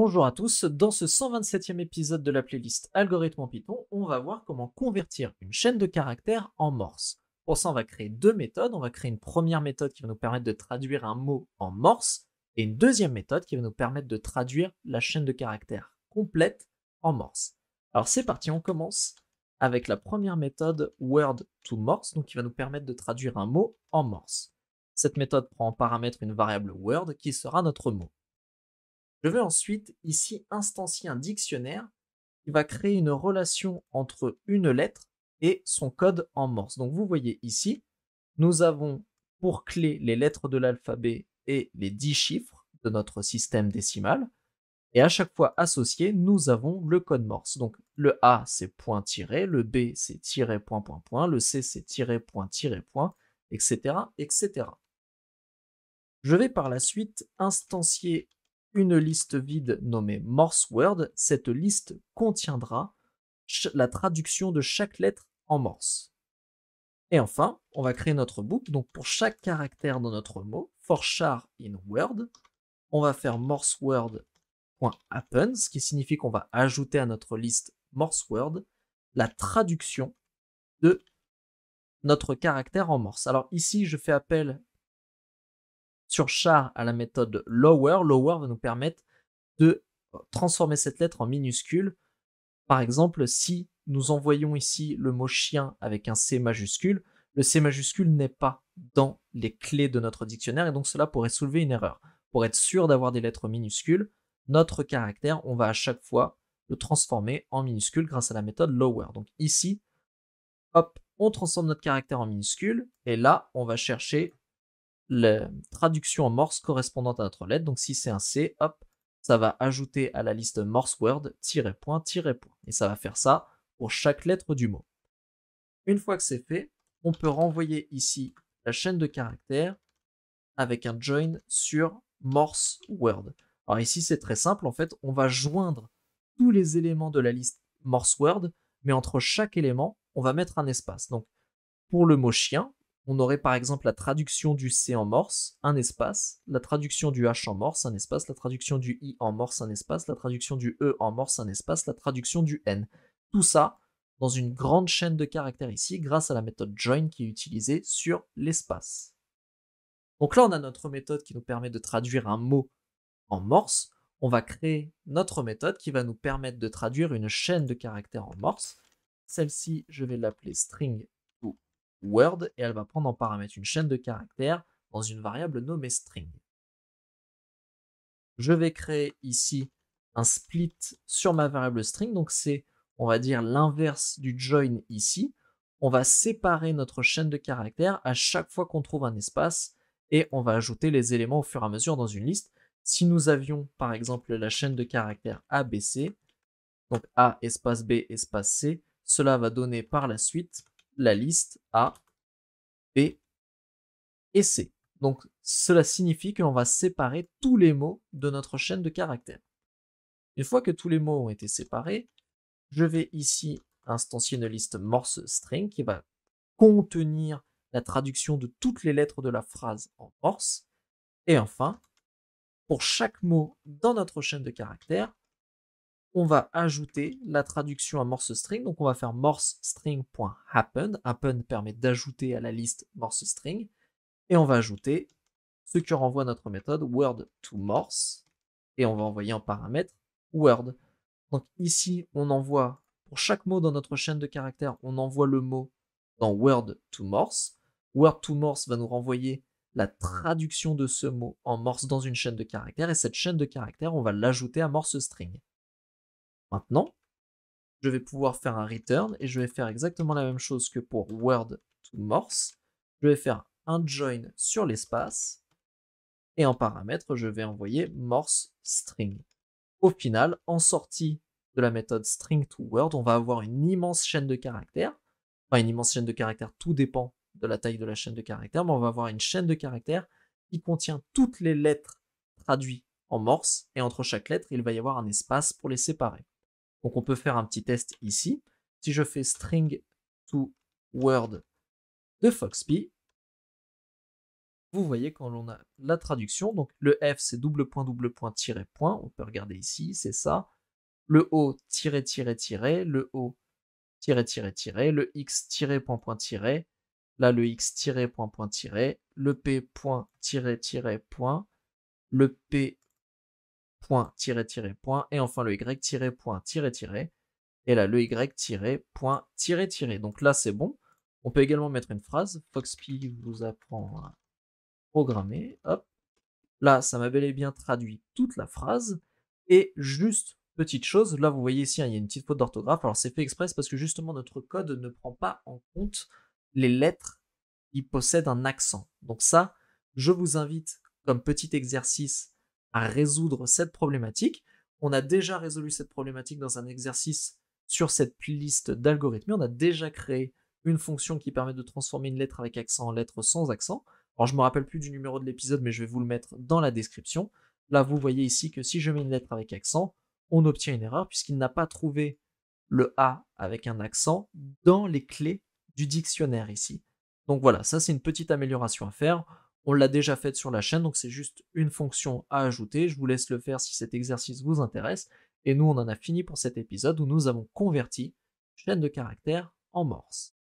Bonjour à tous, dans ce 127e épisode de la playlist Algorithme en Python, on va voir comment convertir une chaîne de caractères en morse. Pour ça, on va créer deux méthodes. On va créer une première méthode qui va nous permettre de traduire un mot en morse et une deuxième méthode qui va nous permettre de traduire la chaîne de caractères complète en morse. Alors c'est parti, on commence avec la première méthode word to morse, donc qui va nous permettre de traduire un mot en morse. Cette méthode prend en paramètre une variable word qui sera notre mot. Je vais ensuite ici instancier un dictionnaire qui va créer une relation entre une lettre et son code en morse. Donc vous voyez ici, nous avons pour clé les lettres de l'alphabet et les 10 chiffres de notre système décimal. Et à chaque fois associé, nous avons le code morse. Donc le A c'est point tiré, le B c'est tiré point point point, le C c'est tiré point tiré point, etc., etc. Je vais par la suite instancier une liste vide nommée MorseWord. Cette liste contiendra la traduction de chaque lettre en morse. Et enfin, on va créer notre boucle. Donc pour chaque caractère dans notre mot, for char in Word, on va faire morseWord.append, ce qui signifie qu'on va ajouter à notre liste morseword la traduction de notre caractère en morse. Alors ici, je fais appel sur char à la méthode lower. Lower va nous permettre de euh, transformer cette lettre en minuscule. Par exemple, si nous envoyons ici le mot chien avec un C majuscule, le C majuscule n'est pas dans les clés de notre dictionnaire et donc cela pourrait soulever une erreur. Pour être sûr d'avoir des lettres minuscules, notre caractère, on va à chaque fois le transformer en minuscule grâce à la méthode lower. Donc ici, hop, on transforme notre caractère en minuscule et là, on va chercher la traduction en morse correspondante à notre lettre. Donc si c'est un C, hop, ça va ajouter à la liste morse word tiret point tiret point. Et ça va faire ça pour chaque lettre du mot. Une fois que c'est fait, on peut renvoyer ici la chaîne de caractères avec un join sur morse word. Alors ici, c'est très simple. En fait, on va joindre tous les éléments de la liste morse word, mais entre chaque élément, on va mettre un espace. Donc, pour le mot chien, on aurait par exemple la traduction du C en morse, un espace, la traduction du H en morse, un espace, la traduction du I en morse, un espace, la traduction du E en morse, un espace, la traduction du N. Tout ça dans une grande chaîne de caractères ici grâce à la méthode join qui est utilisée sur l'espace. Donc là, on a notre méthode qui nous permet de traduire un mot en morse. On va créer notre méthode qui va nous permettre de traduire une chaîne de caractères en morse. Celle-ci, je vais l'appeler string Word et elle va prendre en paramètre une chaîne de caractères dans une variable nommée string. Je vais créer ici un split sur ma variable string, donc c'est, on va dire, l'inverse du join ici. On va séparer notre chaîne de caractères à chaque fois qu'on trouve un espace et on va ajouter les éléments au fur et à mesure dans une liste. Si nous avions, par exemple, la chaîne de caractères ABC, donc A espace B espace C, cela va donner par la suite la liste A, B et C. Donc cela signifie que l'on va séparer tous les mots de notre chaîne de caractères. Une fois que tous les mots ont été séparés, je vais ici instancier une liste morse string qui va contenir la traduction de toutes les lettres de la phrase en morse. Et enfin, pour chaque mot dans notre chaîne de caractères, on va ajouter la traduction à MorseString, Donc on va faire morse Happen permet d'ajouter à la liste MorseString, Et on va ajouter ce que renvoie notre méthode word to morse. Et on va envoyer en paramètre word. Donc ici, on envoie, pour chaque mot dans notre chaîne de caractères, on envoie le mot dans word to morse. Word to morse va nous renvoyer la traduction de ce mot en morse dans une chaîne de caractères. Et cette chaîne de caractères, on va l'ajouter à MorseString. Maintenant, je vais pouvoir faire un return et je vais faire exactement la même chose que pour Word to Morse. Je vais faire un join sur l'espace et en paramètre, je vais envoyer Morse string. Au final, en sortie de la méthode string to word, on va avoir une immense chaîne de caractères. Enfin, une immense chaîne de caractères, tout dépend de la taille de la chaîne de caractères, mais on va avoir une chaîne de caractères qui contient toutes les lettres traduites en morse, et entre chaque lettre, il va y avoir un espace pour les séparer. Donc on peut faire un petit test ici. Si je fais string to word de FoxP, vous voyez quand on a la traduction, donc le F c'est double point, double point, tiré point, on peut regarder ici, c'est ça. Le O, tiret, tiré tiré. le O, tiret, tiré tiré. le X, tiré point, point, tiré. là le X, tiré point, point, tiré. le P, point, tiré tiret, point, le P, point, point, et enfin le y, tiret, point, tiret, tiret, et là le y, tiret, point, tiret, Donc là, c'est bon. On peut également mettre une phrase. Foxpy vous apprend à programmer. Hop. Là, ça m'a bel et bien traduit toute la phrase. Et juste, petite chose, là, vous voyez ici, hein, il y a une petite faute d'orthographe. Alors, c'est fait exprès parce que justement, notre code ne prend pas en compte les lettres qui possèdent un accent. Donc ça, je vous invite, comme petit exercice, à résoudre cette problématique. On a déjà résolu cette problématique dans un exercice sur cette liste d'algorithmes. On a déjà créé une fonction qui permet de transformer une lettre avec accent en lettre sans accent. Alors je me rappelle plus du numéro de l'épisode, mais je vais vous le mettre dans la description. Là, vous voyez ici que si je mets une lettre avec accent, on obtient une erreur puisqu'il n'a pas trouvé le A avec un accent dans les clés du dictionnaire ici. Donc voilà, ça c'est une petite amélioration à faire. On l'a déjà faite sur la chaîne, donc c'est juste une fonction à ajouter. Je vous laisse le faire si cet exercice vous intéresse. Et nous, on en a fini pour cet épisode où nous avons converti chaîne de caractères en morse.